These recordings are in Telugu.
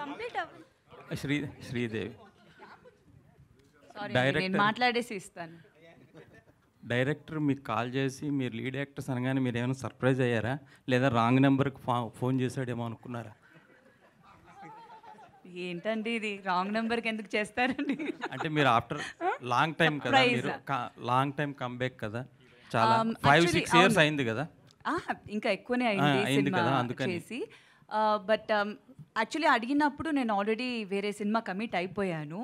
కంప్లీట్ శ్రీ శ్రీదేవి డైరెక్ట్ మాట్లాడేసి ఇస్తాను డైరెక్టర్ మీకు కాల్ చేసి మీరు లీడ్ యాక్టర్స్ అనగానే మీరు ఏమైనా సర్ప్రైజ్ అయ్యారా లేదా రాంగ్ నెంబర్కి ఫోన్ చేశాడేమో అనుకున్నారా ఏంటండి ఇది రాంగ్ నెంబర్కి ఎందుకు చేస్తారండి అంటే మీరు ఆఫ్టర్ లాంగ్ టైం కదా మీరు లాంగ్ టైం కంబ్యాక్ కదా చాలా ఫైవ్ సిక్స్ ఇయర్స్ అయింది కదా ఇంకా ఎక్కువనే అయింది కదా అందుకని బట్ యాక్చువల్లీ అడిగినప్పుడు నేను ఆల్రెడీ వేరే సినిమా కమిట్ అయిపోయాను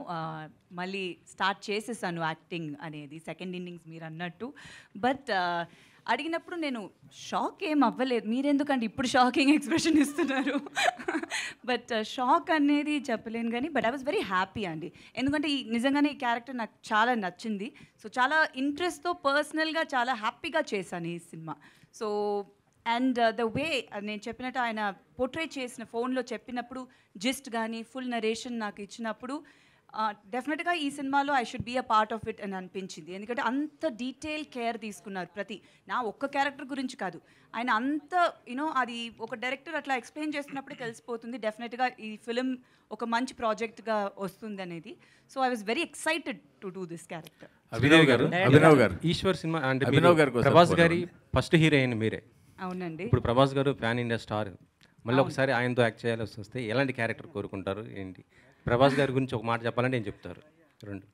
మళ్ళీ స్టార్ట్ చేసేసాను యాక్టింగ్ అనేది సెకండ్ ఇన్నింగ్స్ మీరు అన్నట్టు బట్ అడిగినప్పుడు నేను షాక్ ఏం అవ్వలేదు మీరెందుకంటే ఇప్పుడు షాకింగ్ ఎక్స్ప్రెషన్ ఇస్తున్నారు బట్ షాక్ అనేది చెప్పలేను కానీ but I was very happy అండి ఎందుకంటే ఈ నిజంగానే ఈ క్యారెక్టర్ నాకు చాలా నచ్చింది సో చాలా ఇంట్రెస్ట్తో పర్సనల్గా చాలా హ్యాపీగా చేశాను ఈ cinema so and the way నేను చెప్పినట్టు ఆయన పోర్ట్రేట్ చేసిన ఫోన్లో చెప్పినప్పుడు జిస్ట్ కానీ ఫుల్ నరేషన్ నాకు ఇచ్చినప్పుడు డెఫినెట్గా ఈ సినిమాలో I should be a part of it అని అనిపించింది ఎందుకంటే అంత డీటెయిల్ కేర్ తీసుకున్నారు ప్రతి నా ఒక్క క్యారెక్టర్ గురించి కాదు ఆయన అంత యూనో అది ఒక డైరెక్టర్ అట్లా ఎక్స్ప్లెయిన్ చేస్తున్నప్పుడే తెలిసిపోతుంది డెఫినెట్గా ఈ ఫిలిం ఒక మంచి ప్రాజెక్ట్గా వస్తుంది అనేది so I was very excited to do this character Abhinav గారు అభినవ్ గారు ఈశ్వర్ సినిమా అంటే ప్రభాస్ గారి ఫస్ట్ హీరోయిన్ మీరే అవునండి ఇప్పుడు ప్రభాస్ గారు ప్యాన్ ఇండియా స్టార్ మళ్ళీ ఒకసారి ఆయనతో యాక్ట్ చేయాల్సి వస్తే ఎలాంటి క్యారెక్టర్ కోరుకుంటారు ఏంటి ప్రభాస్ గారి గురించి ఒక మాట చెప్పాలంటే ఏం చెప్తారు రెండు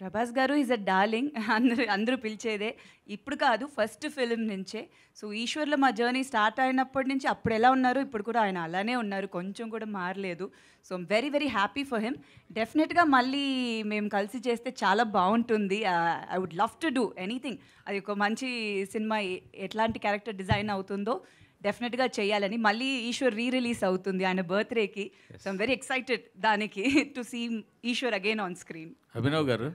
ప్రభాస్ గారు ఈజ్ అ డార్లింగ్ అందరూ అందరూ పిలిచేదే ఇప్పుడు కాదు ఫస్ట్ ఫిలిం నుంచే సో ఈశ్వర్లో మా జర్నీ స్టార్ట్ అయినప్పటి నుంచి అప్పుడు ఎలా ఉన్నారు ఇప్పుడు కూడా ఆయన అలానే ఉన్నారు కొంచెం కూడా మారలేదు so very very happy for him డెఫినెట్గా మళ్ళీ మేము కలిసి చేస్తే చాలా బాగుంటుంది I would love to do anything అది ఒక మంచి సినిమా ఎట్లాంటి క్యారెక్టర్ డిజైన్ అవుతుందో డెఫినెట్గా చేయాలని మళ్ళీ ఈశ్వర్ రీ రిలీజ్ అవుతుంది ఆయన బర్త్డేకి సో ఐమ్ వెరీ ఎక్సైటెడ్ దానికి to see Eeshwar again on screen Abhinav గారు